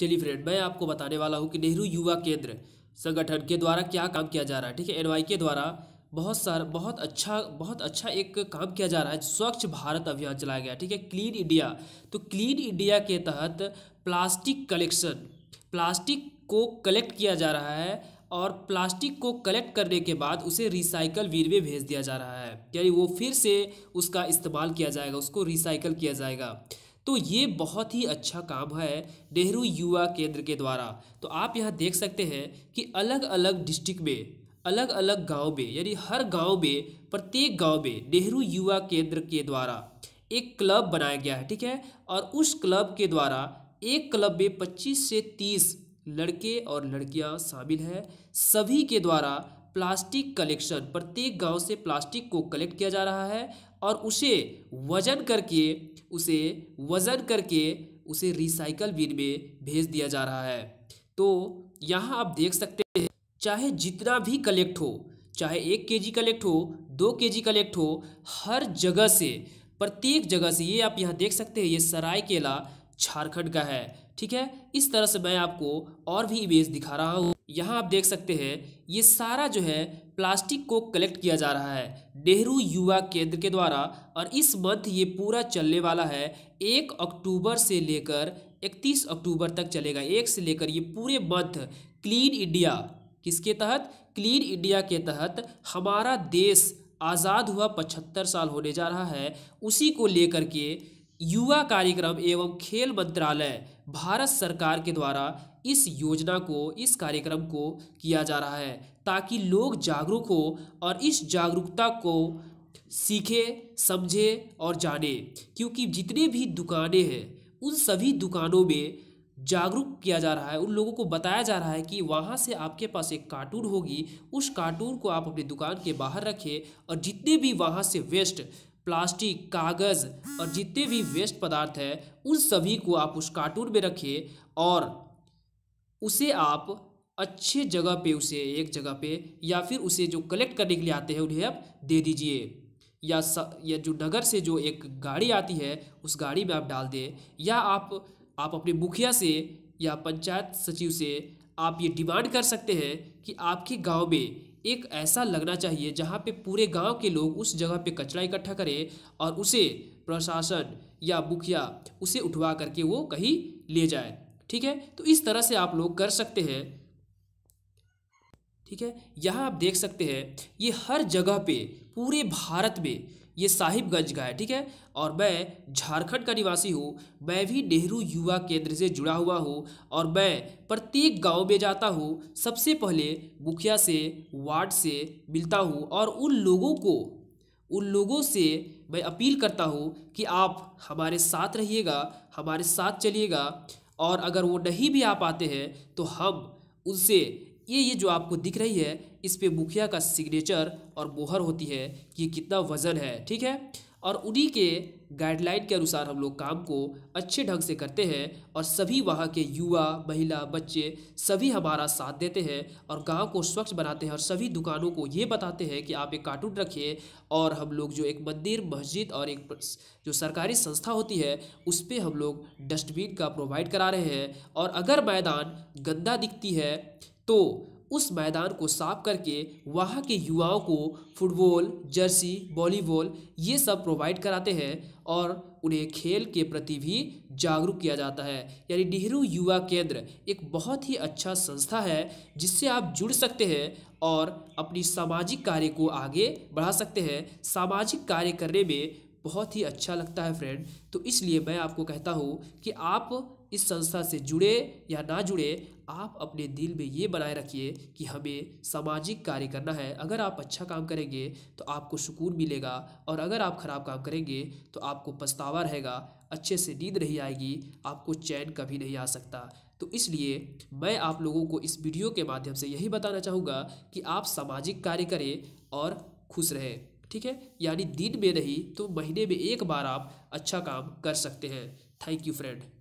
चलिए फ्रेंड मैं आपको बताने वाला हूँ कि नेहरू युवा केंद्र संगठन के द्वारा क्या काम किया जा रहा है ठीक है एन के द्वारा बहुत सारा बहुत अच्छा बहुत अच्छा एक काम किया जा रहा है स्वच्छ भारत अभियान चलाया गया ठीक है क्लीन इंडिया तो क्लीन इंडिया के तहत प्लास्टिक कलेक्शन प्लास्टिक को कलेक्ट किया जा रहा है और प्लास्टिक को कलेक्ट करने के बाद उसे रिसाइकल वीर में भेज दिया जा रहा है यानी वो फिर से उसका इस्तेमाल किया जाएगा उसको रिसाइकल किया जाएगा तो ये बहुत ही अच्छा काम है नेहरू युवा केंद्र के द्वारा तो आप यहाँ देख सकते हैं कि अलग अलग डिस्ट्रिक्ट में अलग अलग गांव में यानी हर गांव में प्रत्येक गांव में नेहरू युवा केंद्र के द्वारा एक क्लब बनाया गया है ठीक है और उस क्लब के द्वारा एक क्लब में 25 से 30 लड़के और लड़कियां शामिल हैं सभी के द्वारा प्लास्टिक कलेक्शन प्रत्येक गांव से प्लास्टिक को कलेक्ट किया जा रहा है और उसे वजन करके उसे वजन करके उसे रिसाइकल बिन में भेज दिया जा रहा है तो यहाँ आप देख सकते हैं चाहे जितना भी कलेक्ट हो चाहे एक के कलेक्ट हो दो के कलेक्ट हो हर जगह से प्रत्येक जगह से ये आप यहाँ देख सकते हैं ये सरायकेला झारखंड का है ठीक है इस तरह से मैं आपको और भी इमेज दिखा रहा हूँ यहाँ आप देख सकते हैं ये सारा जो है प्लास्टिक को कलेक्ट किया जा रहा है नेहरू युवा केंद्र के द्वारा और इस मंथ ये पूरा चलने वाला है एक अक्टूबर से लेकर इकतीस अक्टूबर तक चलेगा एक से लेकर ये पूरे मंथ क्लीन इंडिया किसके तहत क्लीन इंडिया के तहत हमारा देश आज़ाद हुआ पचहत्तर साल होने जा रहा है उसी को लेकर के युवा कार्यक्रम एवं खेल मंत्रालय भारत सरकार के द्वारा इस योजना को इस कार्यक्रम को किया जा रहा है ताकि लोग जागरूक हो और इस जागरूकता को सीखे समझे और जाने क्योंकि जितने भी दुकानें हैं उन सभी दुकानों में जागरूक किया जा रहा है उन लोगों को बताया जा रहा है कि वहाँ से आपके पास एक कार्टून होगी उस कार्टून को आप अपनी दुकान के बाहर रखें और जितने भी वहाँ से वेस्ट प्लास्टिक कागज़ और जितने भी वेस्ट पदार्थ है उन सभी को आप उस कार्टून में रखें और उसे आप अच्छे जगह पे उसे एक जगह पे या फिर उसे जो कलेक्ट करने के लिए आते हैं उन्हें आप दे दीजिए या स, या जो नगर से जो एक गाड़ी आती है उस गाड़ी में आप डाल दें या आप आप अपने मुखिया से या पंचायत सचिव से आप ये डिमांड कर सकते हैं कि आपके गांव में एक ऐसा लगना चाहिए जहाँ पे पूरे गांव के लोग उस जगह पे कचरा इकट्ठा करें और उसे प्रशासन या मुखिया उसे उठवा करके वो कहीं ले जाए ठीक है तो इस तरह से आप लोग कर सकते हैं ठीक है यहाँ आप देख सकते हैं ये हर जगह पे पूरे भारत में ये साहिबगंज का है ठीक है और मैं झारखंड का निवासी हूँ मैं भी नेहरू युवा केंद्र से जुड़ा हुआ हूँ और मैं प्रत्येक गांव में जाता हूँ सबसे पहले मुखिया से वार्ड से मिलता हूँ और उन लोगों को उन लोगों से मैं अपील करता हूँ कि आप हमारे साथ रहिएगा हमारे साथ चलिएगा और अगर वो नहीं भी आ पाते हैं तो हम उनसे ये ये जो आपको दिख रही है इस पे मुखिया का सिग्नेचर और मोहर होती है कि कितना वज़न है ठीक है और उन्हीं के गाइडलाइन के अनुसार हम लोग काम को अच्छे ढंग से करते हैं और सभी वहाँ के युवा महिला बच्चे सभी हमारा साथ देते हैं और गांव को स्वच्छ बनाते हैं और सभी दुकानों को ये बताते हैं कि आप एक कार्टून रखिए और हम लोग जो एक मंदिर मस्जिद और एक जो सरकारी संस्था होती है उस पर हम लोग डस्टबिन का प्रोवाइड करा रहे हैं और अगर मैदान गंदा दिखती है तो उस मैदान को साफ करके वहाँ के युवाओं को फुटबॉल जर्सी वॉलीबॉल ये सब प्रोवाइड कराते हैं और उन्हें खेल के प्रति भी जागरूक किया जाता है यानी नेहरू युवा केंद्र एक बहुत ही अच्छा संस्था है जिससे आप जुड़ सकते हैं और अपनी सामाजिक कार्य को आगे बढ़ा सकते हैं सामाजिक कार्य करने में बहुत ही अच्छा लगता है फ्रेंड तो इसलिए मैं आपको कहता हूँ कि आप इस संस्था से जुड़े या ना जुड़े आप अपने दिल में ये बनाए रखिए कि हमें सामाजिक कार्य करना है अगर आप अच्छा काम करेंगे तो आपको सुकून मिलेगा और अगर आप ख़राब काम करेंगे तो आपको पछतावा रहेगा अच्छे से नींद नहीं आएगी आपको चैन कभी नहीं आ सकता तो इसलिए मैं आप लोगों को इस वीडियो के माध्यम से यही बताना चाहूँगा कि आप सामाजिक कार्य करें और खुश रहें ठीक है यानी दिन में नहीं तो महीने में एक बार आप अच्छा काम कर सकते हैं थैंक यू फ्रेंड